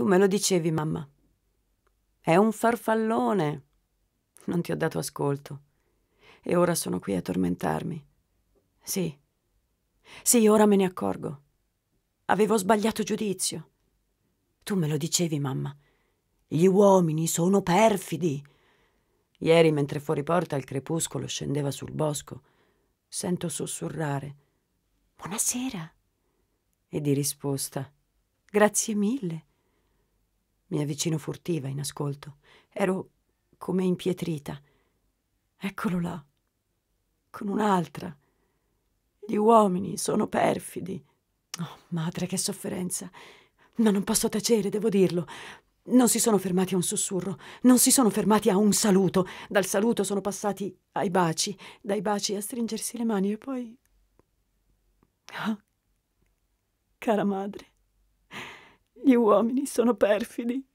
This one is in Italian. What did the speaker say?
Tu me lo dicevi, mamma. È un farfallone. Non ti ho dato ascolto. E ora sono qui a tormentarmi. Sì. Sì, ora me ne accorgo. Avevo sbagliato giudizio. Tu me lo dicevi, mamma. Gli uomini sono perfidi. Ieri, mentre fuori porta il crepuscolo scendeva sul bosco, sento sussurrare. Buonasera. E di risposta. Grazie mille. Mi avvicino furtiva in ascolto. Ero come impietrita. Eccolo là, con un'altra. Gli uomini sono perfidi. Oh, madre, che sofferenza. Ma non posso tacere, devo dirlo. Non si sono fermati a un sussurro, non si sono fermati a un saluto. Dal saluto sono passati ai baci, dai baci a stringersi le mani e poi... Ah, cara madre. Gli uomini sono perfidi.